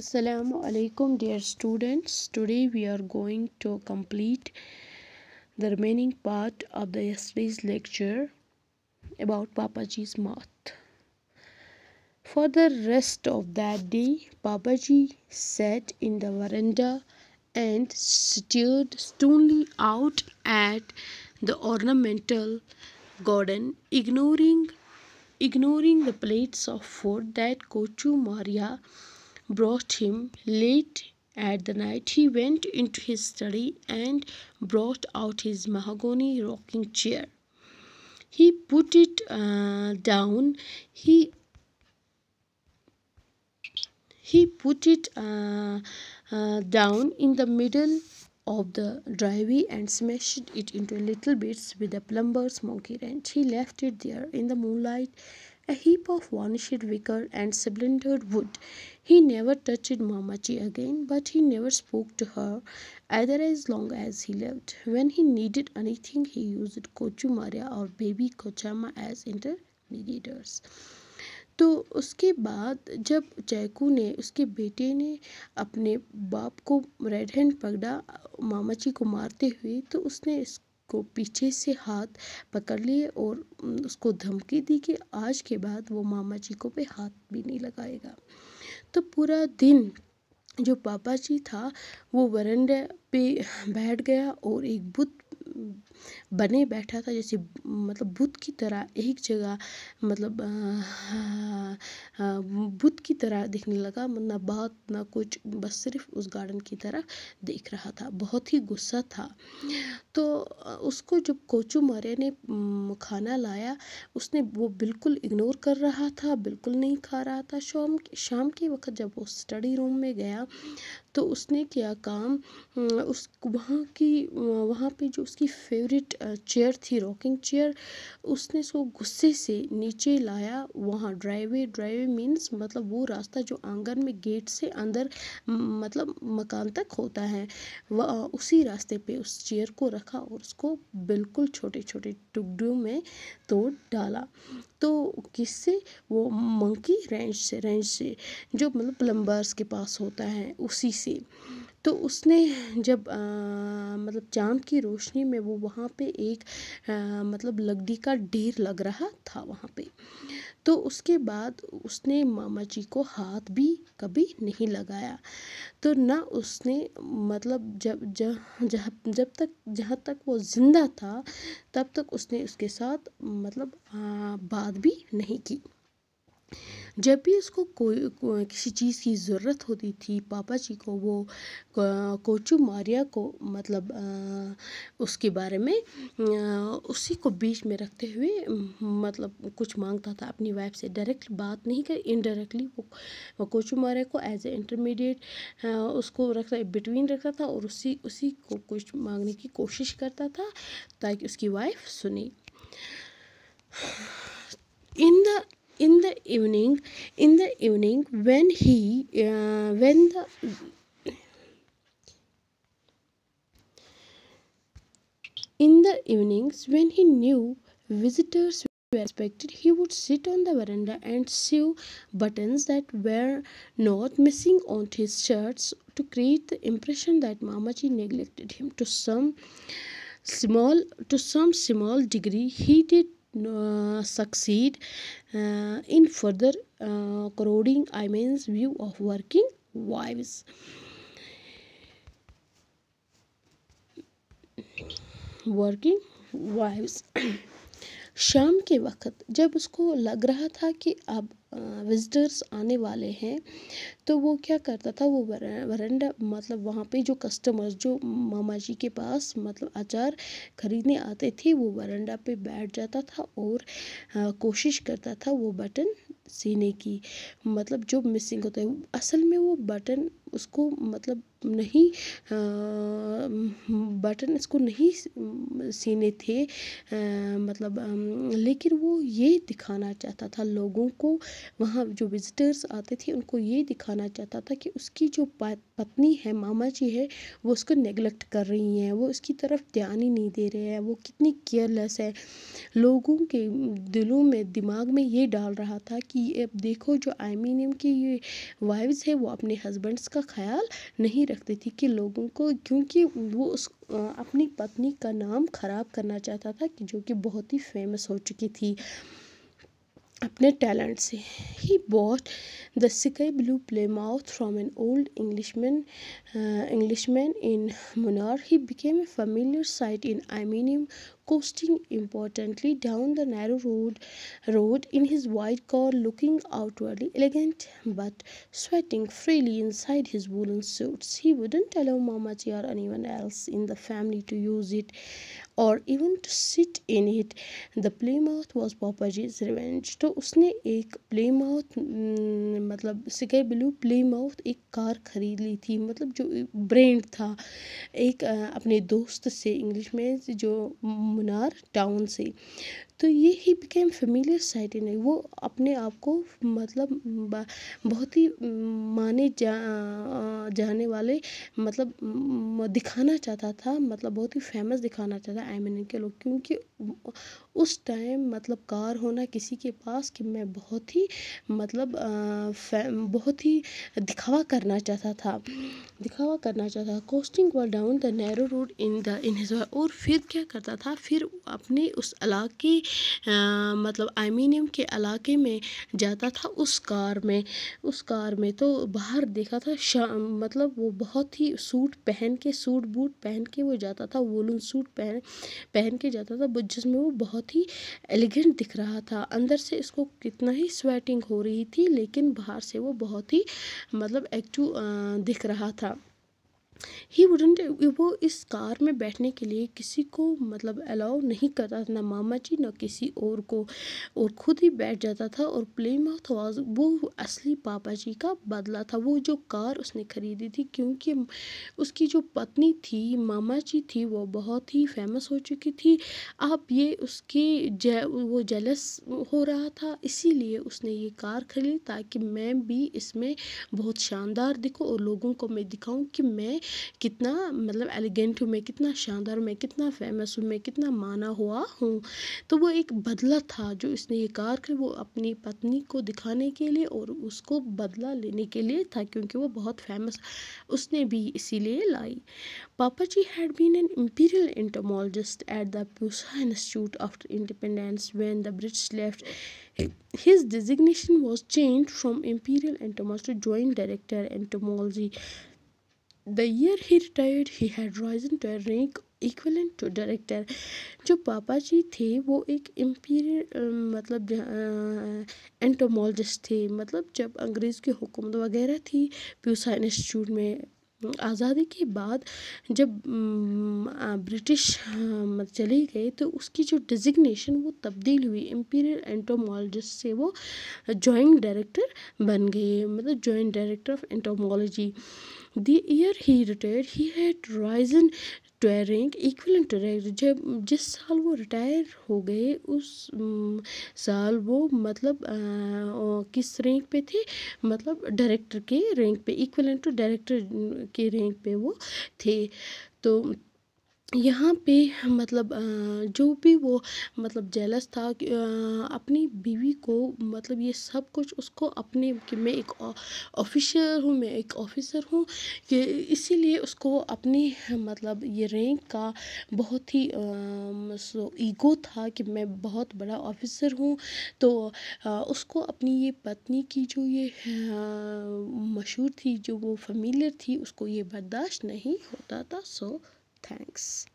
assalamu alaikum dear students today we are going to complete the remaining part of the yesterday's lecture about papaji's math for the rest of that day papaji sat in the veranda and stared stonily out at the ornamental garden ignoring ignoring the plates of food that kochu maria brought him late at the night he went into his study and brought out his mahogany rocking chair he put it uh, down he he put it uh, uh, down in the middle of the driveway and smashed it into little bits with a plumber's monkey wrench. He left it there in the moonlight a heap of varnished wicker and splintered wood. He never touched Mamachi again, but he never spoke to her either as long as he lived. When he needed anything, he used Kochu Maria or baby Kochama as intermediators. तो उसके बाद जब Jacu ने उसके बेटे ने अपने बाप को रेड हैंड पकड़ा मामाची को मारते हुए तो उसने उसको पीछे से हाथ पकड़ लिए और उसको धमकी दी कि आज के बाद वो मामा जी को पे हाथ भी नहीं लगाएगा तो पूरा दिन जो पापा जी था वो वरंडे पे बैठ गया और एक बुत बने बैठा था जैसे मतलब बुत की तरह एक जगह मतलब आ, आ, आ, बुद्ध की तरह दिखने लगा ना बात ना कुछ बस सिर्फ उस गार्डन की तरह देख रहा था बहुत ही गुस्सा था तो उसको जब कोचू मारे ने खाना लाया उसने वो बिल्कुल इग्नोर कर रहा था बिल्कुल नहीं खा रहा था शाम शाम के वक्त जब वो स्टडी रूम में गया तो उसने किया काम उस वहाँ की वहाँ पे जो उसकी फेवरेट चेयर थी रॉकिंग चेयर उसने उसको गुस्से से नीचे लाया वहाँ ड्राइवे ड्राइवे मीन्स मतलब मतलब वो रास्ता जो आंगन में गेट से अंदर मतलब मकान तक होता है वह उसी रास्ते पे उस चेयर को रखा और उसको बिल्कुल छोटे छोटे टुकड़ों में तोड़ डाला तो किससे वो मंकी रेंज से रेंज से जो मतलब प्लम्बर्स के पास होता है उसी से तो उसने जब मतलब चाँद की रोशनी में वो वहाँ पे एक मतलब लकड़ी का ढेर लग रहा था वहाँ पे तो उसके बाद उसने मामा जी को हाथ भी कभी नहीं लगाया तो ना उसने मतलब जब जब जब जब तक जहाँ तक वो ज़िंदा था तब तक उसने उसके साथ मतलब बात भी नहीं की जब भी उसको कोई किसी चीज़ की ज़रूरत होती थी पापा जी को वो कोचू मारिया को मतलब उसके बारे में उसी को बीच में रखते हुए मतलब कुछ मांगता था अपनी वाइफ से डायरेक्ट बात नहीं कर इनडायरेक्टली वो कोचू मारिया को एज ए इंटरमीडिएट उसको रखता बिटवीन रखता था और उसी उसी को कुछ मांगने की कोशिश करता था ताकि उसकी वाइफ सुने evening in the evening when he uh, when the in the evenings when he knew visitors were expected he would sit on the veranda and sew buttons that were not missing on his shirts to create the impression that mamaji neglected him to some small to some small degree he did uh, succeed uh, in further uh, corroding Ayman's view of working wives. Working wives शाम के वक्त जब उसको लग रहा था कि अब विज़िटर्स आने वाले हैं तो वो क्या करता था वो वरेंडा मतलब वहाँ पे जो कस्टमर्स जो मामा जी के पास मतलब अचार खरीदने आते थे वो वरेंडा पे बैठ जाता था और आ, कोशिश करता था वो बटन सीने की मतलब जो मिसिंग होता है असल में वो बटन उसको मतलब नहीं बटन इसको नहीं सीने थे मतलब लेकिन वो ये दिखाना चाहता था लोगों को वहाँ जो विज़िटर्स आते थे उनको ये दिखाना चाहता था कि उसकी जो पत्नी है मामा जी है वो उसको नेगलेक्ट कर रही हैं वो उसकी तरफ ध्यान ही नहीं दे रहे हैं वो कितनी केयरलेस है लोगों के दिलों में दिमाग में ये डाल रहा था कि अब देखो जो आईमीनियम की ये वाइव्स है वो अपने हस्बैंड्स का ख्याल नहीं रखती थी कि लोगों को क्योंकि वो उस अपनी पत्नी का नाम खराब करना चाहता था कि जो कि बहुत ही फेमस हो चुकी थी अपने टैलेंट से ही bought the sky blue Plymouth from an old Englishman man in Munnar he became a familiar sight in आर्मीनियम coasting importantly down the narrow road, road in his white car, looking outwardly elegant but sweating freely inside his woolen suits. He wouldn't allow Mama or anyone else in the family to use it और even to sit in it the Plymouth was पॉपाजीज revenge तो उसने एक Plymouth hmm मतलब sky blue Plymouth एक car खरीद ली थी मतलब जो ब्रांड था एक अपने दोस्त से इंग्लिश में जो मुनार टाउन से तो ये ही बिकेम फेमिलियर साइड इन वो अपने आप को मतलब बहुत ही माने जा जाने वाले मतलब दिखाना चाहता था मतलब बहुत ही फेमस दिखाना चाहता था एमिनम के लोग क्योंकि उस टाइम मतलब कार होना किसी के पास कि मैं बहुत ही मतलब बहुत ही दिखावा करना चाहता था दिखावा करना चाहता था coasting all down the narrow road in the in और फिर क्या करता था फिर अपने उस इलाके मतलब आर्मीनियम के इलाके में जाता था उस कार में उस कार में तो बाहर देखा था मतलब वो बहुत ही सूट पहन के सूट बूट पहन के वो जाता था वोलून सूट पहन पहन के जाता था जिसमें वो बहुत ही एलिगेंट दिख रहा था अंदर से इसको कितना ही स्वेटिंग हो रही थी लेकिन बाहर से वो बहुत ही मतलब एक्टिव दिख रहा था ही वुडेंट वो इस कार में बैठने के लिए किसी को मतलब अलाउ नहीं करता था ना मामा जी ना किसी और को और खुद ही बैठ जाता था और प्लेन माउथ आवाज वो असली पापा जी का बदला था वो जो कार उसने ख़रीदी थी क्योंकि उसकी जो पत्नी थी मामा जी थी वो बहुत ही फेमस हो चुकी थी अब ये उसके जे वो जेलस हो रहा था इसीलिए उसने ये कार खरीदी ताकि मैं भी इसमें बहुत शानदार दिखूँ और लोगों को मैं दिखाऊँ कि मैं कितना मतलब एलिगेंट हूँ मैं कितना शानदार हूँ मैं कितना फेमस हूँ मैं कितना माना हुआ हूँ तो वो एक बदला था जो इसने ये कार कर वो अपनी पत्नी को दिखाने के लिए और उसको बदला लेने के लिए था क्योंकि वो बहुत फेमस उसने भी इसीलिए लाई पापा ji had been an imperial entomologist at the Pusa institute after independence when the British left his designation was change from imperial entomology to joint director entomology The year he retired, he had risen to a rank equivalent to director जो पापा जी थे वो एक इम्पीरियर मतलब entomologist थे मतलब जब अंग्रेज़ की हुकूमत वगैरह थी प्यूसा इंस्टीट्यूट में आज़ादी के बाद जब ब्रिटिश चले गए तो उसकी जो डिजिग्नेशन वो तब्दील हुई इम्पीरियल एंटोमोलॉजिस्ट से वो जॉइंट डायरेक्टर बन गए मतलब joint director of entomology The year he retired, he had risen to equal rank जब जिस साल वो रिटायर हो गए उस साल वो मतलब आ, किस रैंक पे थे मतलब डायरेक्टर के रैंक पे इक्वलेंट टू डायरेक्टर के रैंक पे वो थे तो यहाँ पे मतलब जो भी वो मतलब जेलस था अपनी बीवी को मतलब ये सब कुछ उसको अपने कि मैं एक ऑफिसर हूँ मैं एक ऑफिसर हूँ कि इसीलिए उसको अपनी मतलब ये रैंक का बहुत ही ईगो था कि मैं बहुत बड़ा ऑफिसर हूँ तो उसको अपनी ये पत्नी की जो ये मशहूर थी जो वो फमीलियर थी उसको ये बर्दाश्त नहीं होता था सो Thanks.